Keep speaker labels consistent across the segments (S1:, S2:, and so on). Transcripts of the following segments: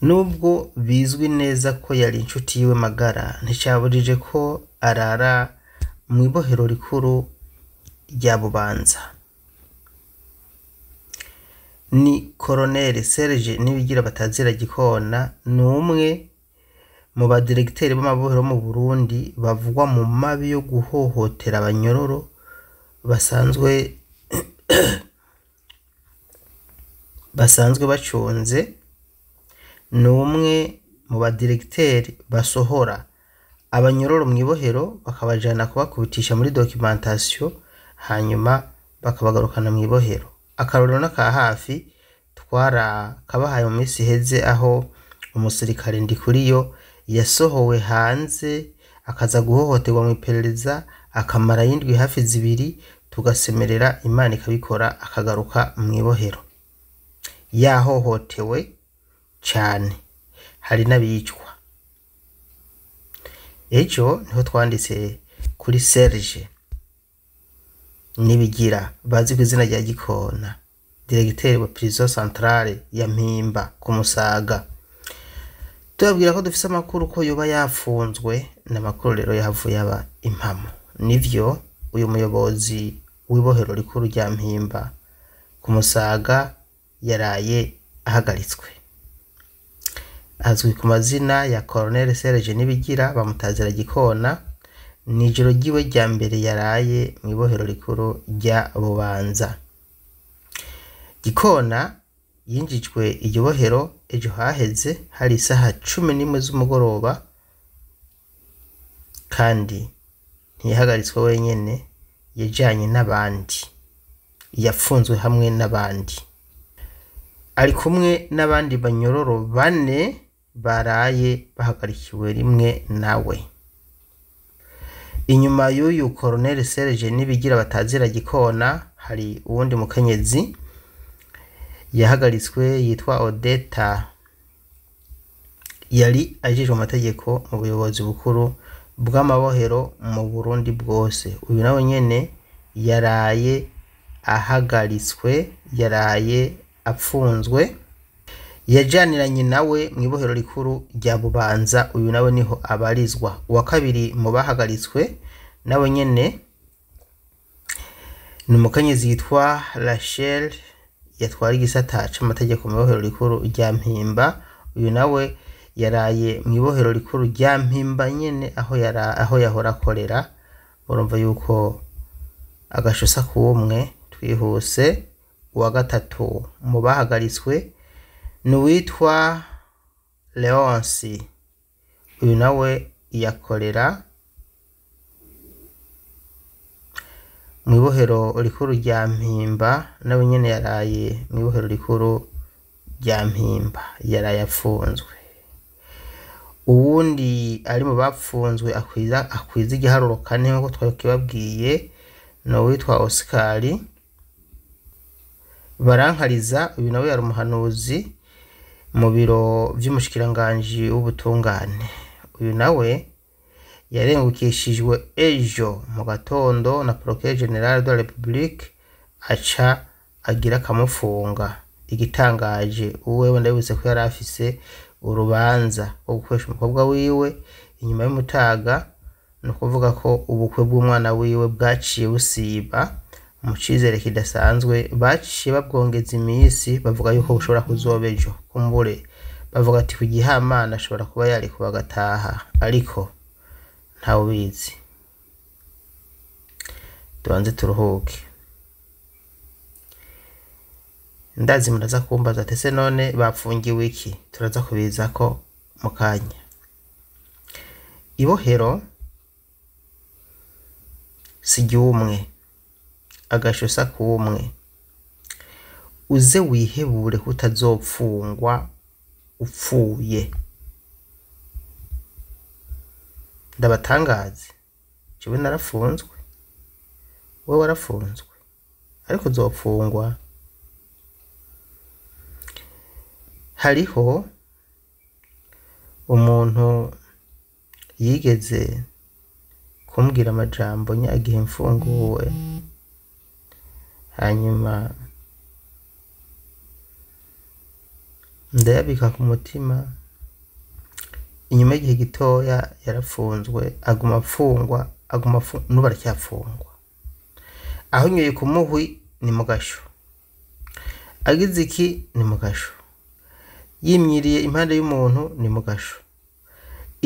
S1: nubwo bizwi neza ko yari inshuti yiwe magara nticyaburije ko arara mu ibohero rikuru rya bubanza ni koroneri serge n'ibigira batazira gikona ni umwe mu badiregiteri b'amabohero mu burundi bavugwa mu mabi yo guhohotera abanyororo basanzwe basanzwe bacunze ni umwe mu badiregiteri basohora abanyororo mu ibohero bakabajyana kubakubitisha muri dokimentasiyo hanyuma bakabagarukana mu ibohero akarorero n'aka hafi kabahaye mu minsi iheze aho umusirikare ndikuriyo yasohowe hanze akaza guhohoterwa mu iperereza akamara yindwi hafi zibiri tugasemerera imana ikabikora akagaruka mu ibohero yahohotewe cyane hari n'abicwa ejo niho twanditse kuri serge nibigira bazi ku izina rya gikona diregiteri wa pirizo santarare ya mpimba ku musaga tubabwira ko dufite amakuru ko yoba yafunzwe n'amakuru rero yahavuye aba impamo nibyo uyu muyobozi w'ibohero rikuru rya mpimba ku musaga yaraye ahagaritswe azwi ku mazina ya Colonel Serge Nibigira bamutazira gikona ni ijoro ry'iwe rya mbere yaraye mu ibohero rikuru rya Bubanza gikona yinjijwe iryo bohero ejo haheze hari isaha cumi n'imwe z'umugoroba kandi ntiyahagaritswe wenyine yajyanye n'abandi yafunzwe hamwe n'abandi ari kumwe n'abandi banyororo bane baraye bahagarikiwe rimwe nawe inyuma y'uyu Colonel Serge n'ibigira batazira gikona hari uwundi mukenyezi yahagaritswe yitwa Odeta yari ajijwe amategeko mu buyobozi bukuru bw'amabohero mu Burundi bwose uyu nawe nyine yaraye ahagaritswe yaraye apfunzwe yajyaniranye nawe mu ibohero rikuru rya bubanza uyu nawe niho abarizwa uwa kabiri mu bahagaritswe nawe nyine ni umukenyezi yitwa rachel yatwara igisata cy'amategeko mu ibohero rikuru rya mpimba uyu nawe yaraye mu ibohero rikuru rya mpimba nyine aho yara aho yahora akorera urumva yuko agashusa k'umwe twihuse uwa gatatu mu bahagaritswe Nuwitwa Leonsi leonce uyu nawe yakorera mu ibohero rikuru rya mpimba nawe nyine yaraye mu ibohero rikuru rya mpimba yaraye afunzwe uwundi ari mu bapfunzwe akwiza igiharuro kane nk'uko twari kibabwiye ni uwitwa osikari barankariza uyu nawe yari umuhanuzi mu biro by'umushikiranganji w'ubutungane uyu nawe yarengukishijwe ejo mu gatondo na procureur general de la aca agira akamufunga igitangaje uwewe ndabibutse ko yari afise urubanza rwo gukoresha umukobwa wiwe inyuma y'umutaga ni ukuvuga ko ubukwe bw'umwana wiwe bwaciye busiba mu cyizere kidasanzwe baciye babwongeza iminsi bavuga yuko bushobora kuzoba ejo kumbure bavuga ati ku gihamana ashobora kuba yari kuba agataha ariko ntawe ubizi tubanze turuhuke ndazi muraza kumbaza ati se none bapfungiwe iki turaza kubiza ko mu kanya ibohero si igihe umwe agashyusa kumwe uze wihebure ko utazopfungwa upfuye ndabatangaze jewe narafunzwe we warafunzwe ariko uzopfungwa hariho umuntu yigeze kumbwira amajambo nyagihe mfunguwe hanyuma ndayabika ku mutima inyuma y'igihe gitoya yarafunzwe aguma afungwa aguma n'ubu aracyafungwa aho nyoye ku muhwi ni mu gasho agize iki ni mu gasho yimyiriye impande y'umuntu ni mu gasho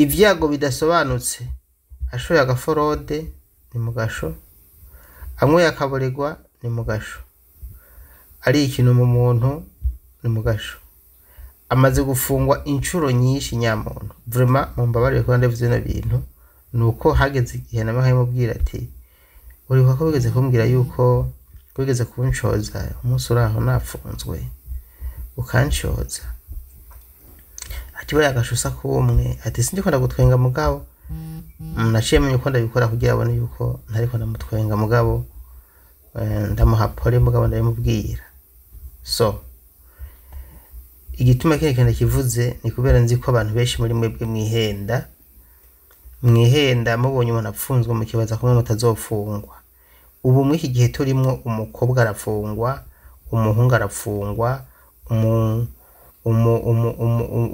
S1: ibyago bidasobanutse ashoye agaforode ni mu gasho anyweye akaburegwa mugasho mu muntu ni mugasho amaze gufungwa inshuro nyinshi nyamuntu vrema mumbabarire kuba ndavuze na bintu nuko hageze igihe namwe mubwira ati uribuka ko wigeze kumbwira yuko wigeze kunshoza umunsi uraho nafunzwe ukanshoza ati bariya agashusa k'umwe ati sinjye ukunda gutwenga mugabo mm, naciye menya uko ndabikora kugira abone yuko ntariko ndamutwenga mugabo Eh, ndamuha pole mugabo ndabimubwira so igituma kerekana kivuze ni kubera nzi ko abantu benshi muri mwebwe mwihenda mwihenda mubonye umuntu apfunzwe mukibaza kumwe mutazofungwa ubu muri iki gihe turimo umukobwa arafungwa umuhungu arafungwa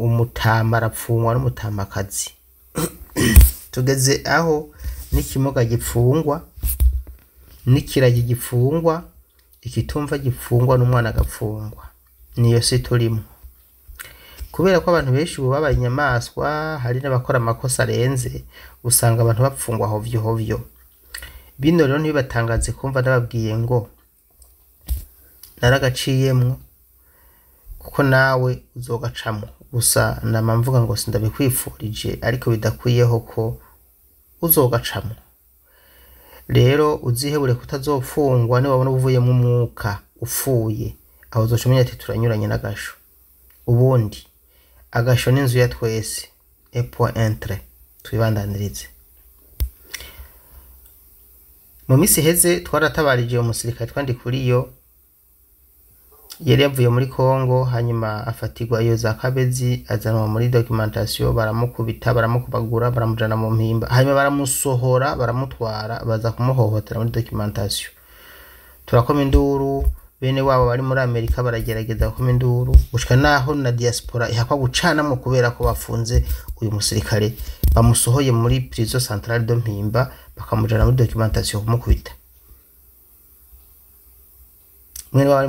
S1: umutama arapfungwa n'umutamakazi tugeze aho n’ikimuga gipfungwa n'ikiragi gifungwa ikitumva gifungwa n'umwana agafungwa niyo si turimo kubera ko abantu benshi ubu babaye inyamaswa hari n'abakora amakosa arenze usanga abantu bapfungwa hovyo hovyo bino rero ntibibatangaze kumva nababwiye ngo naragaciyemo kuko nawe uzogacamo gusa na mvuga ngo sindabikwifuririje ariko bidakwiyeho ko uzogacamo rero uzihebure kutazopfungwa nibabona uvuyemo umwuka upfuye aho uzoca umenya ati turanyuranye n'agasho ubundi agasho n'inzu ya twese epo entre twibandanirize mu minsi iheze twaratabarije umusirikare twandikuriyo yari yavuye muri congo hanyuma afatirwayo za kabezi azanwa muri documentation baramukubita baramukubagura baramujana mu mpimba hanyuma baramusohora baramutwara baza kumuhohotera muri documentation turakoma induru bene wabo bari muri amerika baragerageza gukoma induru gushika naho na diaspora ihakwa gucanamo kubera ko bafunze uyu musirikare bamusohoye muri prison centrale de mpimba bakamujana muri documentation kumukubita umwe wari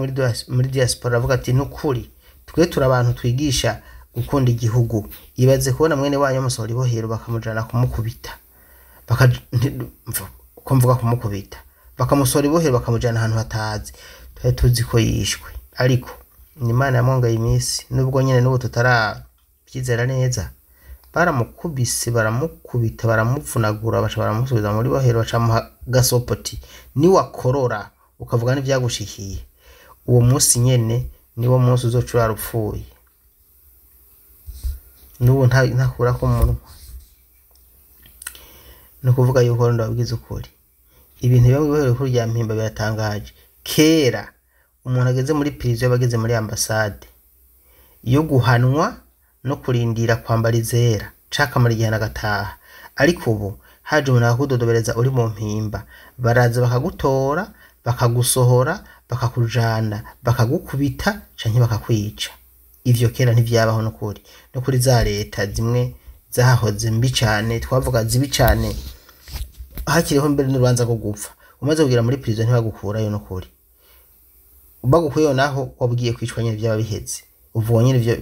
S1: muri diaspora aravuga ati n'ukuri twe turi abantu twigisha gukunda igihugu yibaze kubona mwene wanyu bamusohora ibohero bakamujyana kumukubita mvuga kumukubita bakamusohora ibohero bakamujyana ahantu hatazi tuba tuzi ko yishwe ariko ni imana yamwongaye iminsi nubwo nyine n'ubu tutarabyizera neza baramukubise baramukubita baramuvunagura baca baramusubiza muri bohero baca mu gasopoti niwakorora ukavuga n'ibyagushikiye uwo munsi nyine niwo munsi uzoca urarupfuye n'ubu ntakura ku munwa ni ukuvuga yuko ndababwiza ukuri ibintu biba mu ihererekuru rya mpimba biratangaje kera umuntu ageze muri piriziyo aba ageze muri ambasade yo guhanwa no kurindira kwambara izera cakamara igihe agataha ariko ubu haje umuntu akakudodobereza uri mu mpimba baraza bakagutora bakagusohora bakakujana bakagukubita canke bakakwica ivyo kera ntivyabaho n'ukuri no kuri za leta zimwe zahoze mbi cyane twavuga zibi cane hakiriho mbere n'urubanza rwo gupfa umaze kugera muri prison ntibagukurayo n'ukuri bagukuyeho naho wabwiye kwicwa nyene vyaba biheze ubwo nyene ivyo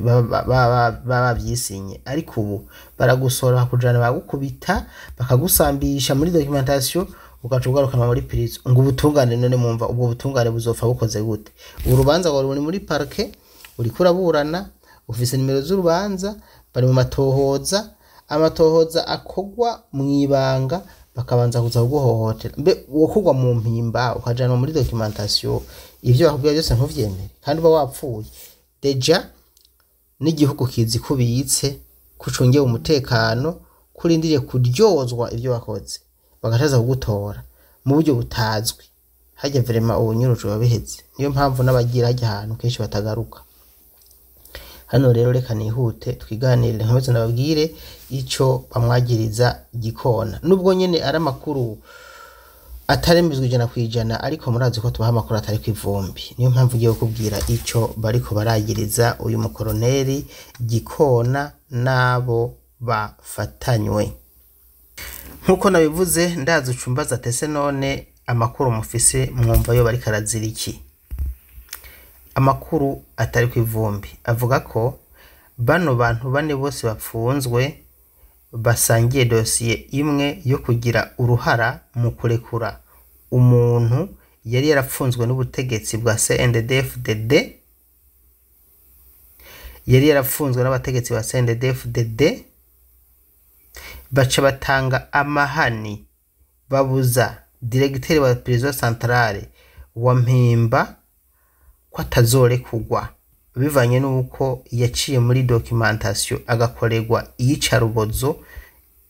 S1: baba babyisinye ariko ubu baragusora bakakujana bagukubita bakagusambisha muri documentation ugaca ugarukanwa muri pirizo ngo ubutungane none mwumva ubwo butungane buzopfa bukoze gute urubanza rwawe ruri muri parike uri kuraburana ufise nimero z'urubanza bari mu matohoza amatohoza akogwa mu ibanga bakabanza kuza kuguhohotera mbe wokugwa mu mpimba ukajanwa muri documentation ivyo bakubwira byose ntuvyemere kandi uba wapfuye deja n'igihugu kizi kubitse kucungeye umutekano kurindiriye kuryozwa ibyo wakoze bagacaza kugutora mu buryo butazwi hajya verema ubunyuruje wabihetse niyo mpamvu n'abagira hajya ahantu kenshi batagaruka hano rero reka nihute twiganire nkomeze nababwire icyo bamwagiriza gikona nubwo nyine ari amakuru ataremezwa ijana ku ijana ariko murazi ko tubaha amakuru atari ku ivumbi niyo mpamvu ugiye kukubwira icyo bariko baragiriza uyu mukoroneri gikona n'abo bafatanywe nk'uko nabivuze ndazi ucumbaza tese none amakuru mufise mwumva yo bariko arazira iki amakuru atari ku ivumbi avuga ko bano bantu bane bose bafunzwe basangiye dosiye imwe yo kugira uruhara mu kurekura umuntu yari yarapfunzwe n'ubutegetsi bwa cndd yari yarapfunzwe n'abategetsi ba cndd baca batanga amahani babuza diregiteri wa perezida santarare wa mpemba ko atazorekurwa bivanye n'uko yaciye muri dokimentasiyo agakorerwa iyicarubozo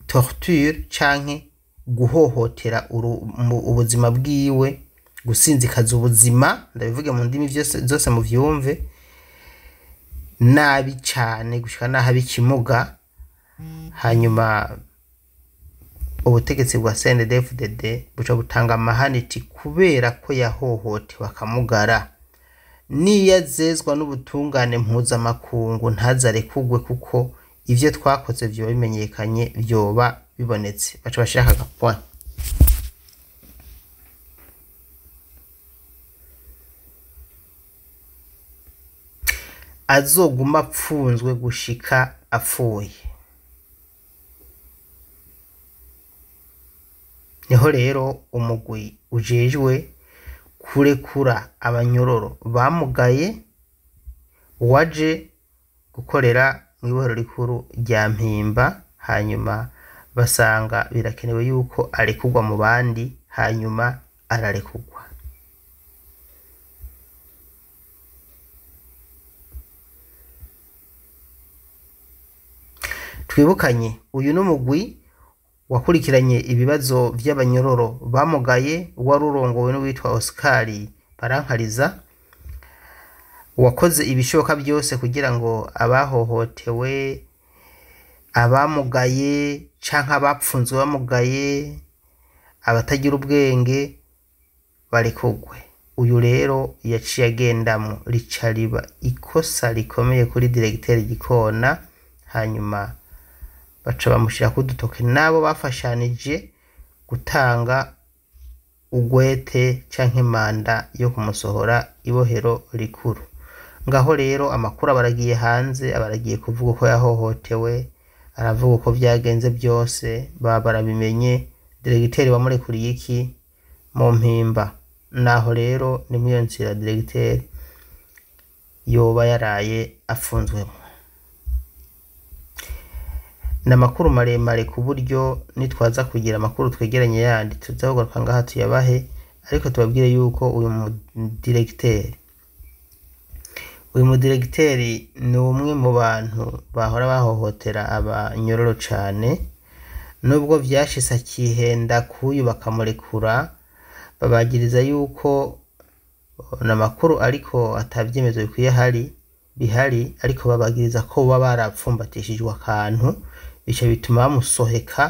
S1: torture canke guhohotera ubuzima bwiwe gusinzikaza ubuzima ndabivuge mu ndimi zose mu byumve nabi cyane gushyira n'aho ikimuga hanyuma ubutegetsi bwa cndfdd buca butanga amahaniti kubera ko yahohotewe akamugara niyo azezwa n'ubutungane mpuzamakungu ntazare kugwe kuko ivyo twakoze vyoba bimenyekanye byoba bibonetse baca bashirako agapoint azoguma apfunzwe gushika apfuye niho rero umugwi ujejwe kurekura abanyororo bamugaye waje gukorera mu ibohero rikuru rya mpimba hanyuma basanga birakenewe yuko arekurwa mu bandi hanyuma ararekurwa twibukanye uyu ni umugwi wakurikiranye ibibazo by'abanyororo bamugaye wari urongowe n'uwitwa oscar barankariza wakoze ibishoboka byose kugira ngo abahohotewe abamugaye cyangwa abapfunzwe bamugaye abatagira ubwenge bari kugwe uyu rero yaciye agendamo rica ikosa rikomeye kuri diregiteri gikona hanyuma baca bamushyira ku n'abo bafashanije gutanga ugwete cyangwa manda yo kumusohora ibohero rikuru ngaho rero amakuru abaragiye hanze abaragiye kuvuga uko yahohotewe aravuga uko byagenze byose baba barabimenye diregiteri wamurekuriye iki mu mpimba naho rero ni muri iyo nzira diregiteri yoba yaraye afunzwemo ni amakuru maremare ku buryo nitwaza kugira amakuru twegeranye yandi tuzahogaruka ngaha tuyabahe ariko tubabwire yuko uyu mudiregiteri uyu mudiregiteri ni umwe mu bantu bahora bahohotera abanyororo cyane nubwo byashyize akihenda kuyu bakamurekura babagiriza yuko ni amakuru ariko atabyemezo bikwiye hari bihari ariko babagiriza ko baba barapfumbatishijwe akantu ibyo bituma bamusoheka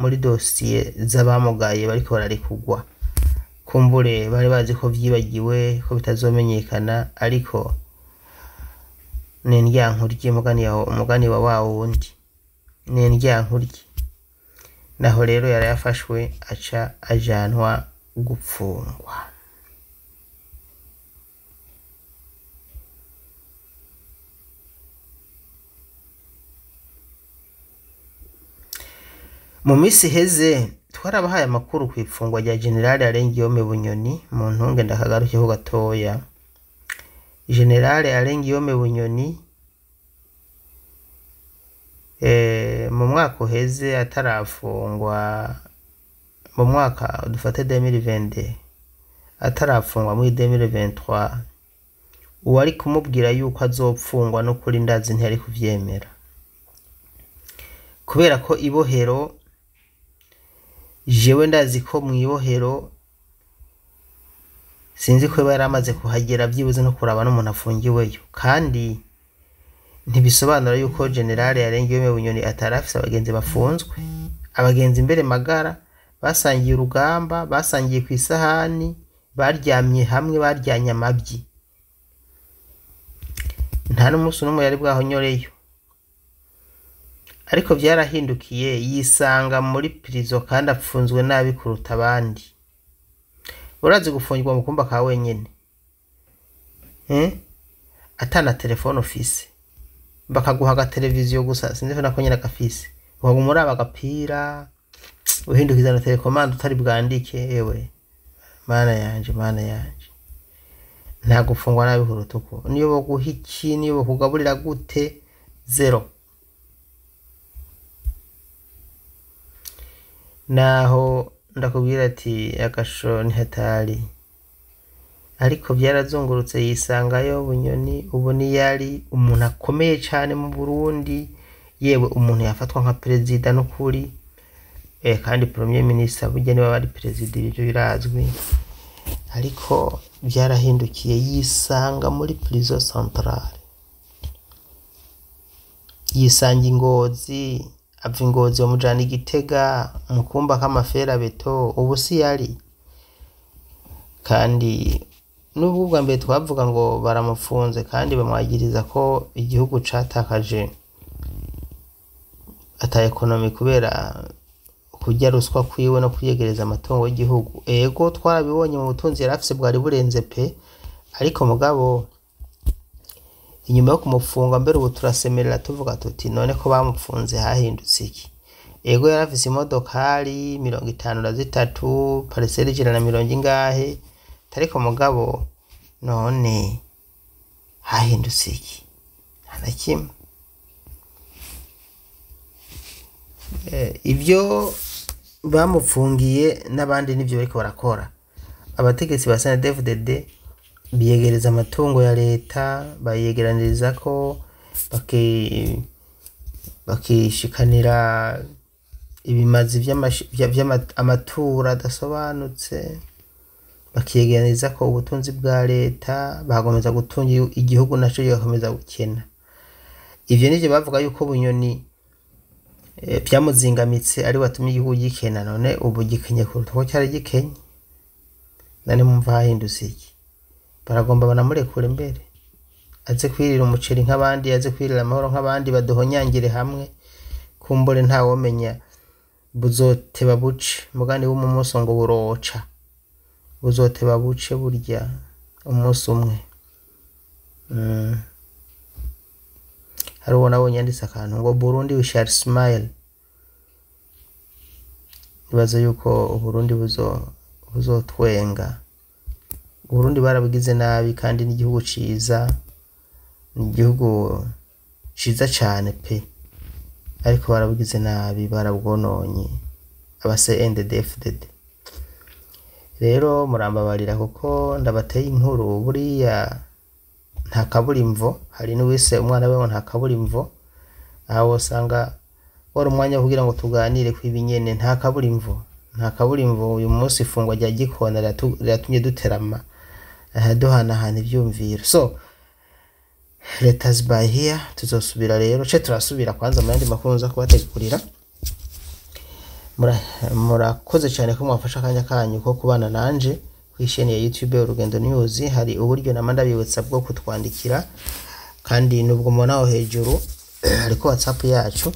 S1: muri dosiye z'abamugaye bariko bararekurwa kumbure bari bazi ko vyibagiwe ko bitazomenyekana ariko ni umugani wa wa wundi ni naho rero yarayafashwe aca ajanwa gupfungwa mu minsi iheze twarabahaye amakuru ku ifungwa rya generale arengiyome bunyoni mu ntunge ndakagarukeho gatoya generale arengiyome bunyoni eh, mu mwaka uheze atarafungwa mu mwaka dufate 2020 atarafungwa muri 2023 uwari kumubwira yuko azopfungwa no kuri ndazi ntiyari kubyemera kubera ko ibohero jewe ndazi ko mu ibohero sinzi ko yari amaze kuhagera byibuze no kuraba n'umuntu afungiweyo kandi ntibisobanura yuko generale yarengeye mu bunyoni atari afise abagenzi bafunzwe abagenzi imbere magara basangiye urugamba basangiye ku isahani baryamye hamwe baryanye amabyi nta n'umunsi n'umwe yari bwaho nyoreyo ariko byarahindukiye yisanga muri pirizo kandi apfunzwe nabi kuruta abandi urazi gufungirwa mu kumba ka wenyine eh? atana telefone ofisi bakaguha agateleviziyo gusa sinzi nako nyine agafise uhabwa umuraba agapira uhindukiza na telekomande utari bwandike yewe mana yanjye mana yanjye nta gufungwa nabi kuruta uko niyo baguha iki niyo bakugaburira gute zero naho ndakubwira ati agashusho ntihatari ariko byarazungurutse yisangayo bunyoni ubu ntiyari umuntu akomeye cyane mu burundi yewe umuntu yafatwa nka perezida n'ukuri eh, kandi premier minisitiri abujya niba ari perezida ibyo birazwi ariko byarahindukiye yisanga muri prison centrale yisanga ingozi ava ingozi bamujyana igitega mu kumba k'amaferabeto ubu si yari kandi n'ubwo ubwa mbere twavuga ngo baramufunze kandi bamwagiriza ko igihugu cyatakaje ata ekonomi kubera kujya ruswa kwiwe no kwiyegereza amatungo y'igihugu ego twarabibonye mu butunzi yari afise bwari burenze pe ariko mugabo inyuma yo kumufunga mbere ubu turasemerera tuvuga tuti none ko bamufunze hahindutse iki ego yari afise imodokari mirongo itanu na zitatu pariseri ijana na mirongo ingahe ariko umugabo none hahindutse iki nta kimwe eh, ibyo bamufungiye n'abandi n'ibyo bariko barakora abategetsi ba senedefudede biyegereza amatungo ya leta bayegeraniriza ko bakishikanira ibimazi by'amatura adasobanutse bakiyegeraniza ko ubutunzi bwa leta bakomeza gutunga igihugu nacyo kigakomeza gukena ibyo nibyo bavuga yuko bunyoni byamuzingamitse eh, ari watumye igihugu gikena none ubu gikenye kuruta uko cyari gikenye none mumva hahindutse iki baragomba banamurekure mbere aze kwirira umuceri nk'abandi aze kwirira amahoro nk'abandi baduhonyangire hamwe kumbure ntawomenya buzoteba buce umugani w'umumunsi ngo buroca buzoteba buce burya umunsi umwe mm. hari uwo nabonye yanditse akantu ngo burundi we shall smile ibaze yuko uburundi buzotwenga uburundi barabugize nabi kandi n'igihugu ciza n'igihugu ciza cane pe ariko barabugize nabi barabwononye abase ndefdd rero murambabarira kuko ndabateye inkuru buriya nta kaburimvo hari n'uwise umwana wewe nta kaburimvo aho wosanga wari umwanya kugira ngo tuganire kw'ibinyene nta kaburimvo nta kaburimvo uyu munsi ifungwa rya gikona riratumye duterama duhanahana ibyumviro so leta by here tuzosubira rero ce turasubira kwanza mu yandi makuru nza kubategurira murakoze cyane ko mwafashe akanya kanyu ko kubana nanje ku isheni ya youtube urugendo news hari uburyo nama ndabibutsa bwo kutwandikira kandi nubwo mubona aho hejuru ariko whatsapp yacu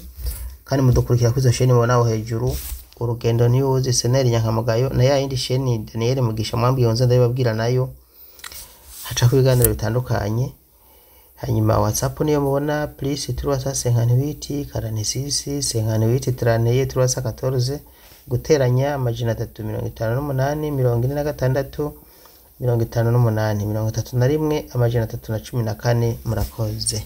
S1: kandi mudukurikira kuri izo sheni mubona aho hejuru urugendo news seneri nyankamugayo na ya yindi sheni daniel mugisha mwambwiye nze ndabibabwira nayo hacaho ibiganiro bitandukanye hanyuma watsapu niyo mubona purisi turwasa senkantiwiti karanisisi senkantiwiti taraneye turwasa katoroze guteranya amajana atatu mirongo itanu n'umunani mirongo ine na gatandatu mirongo itanu n'umunani mirongo itatu na rimwe amajana atatu na cumi na kane murakoze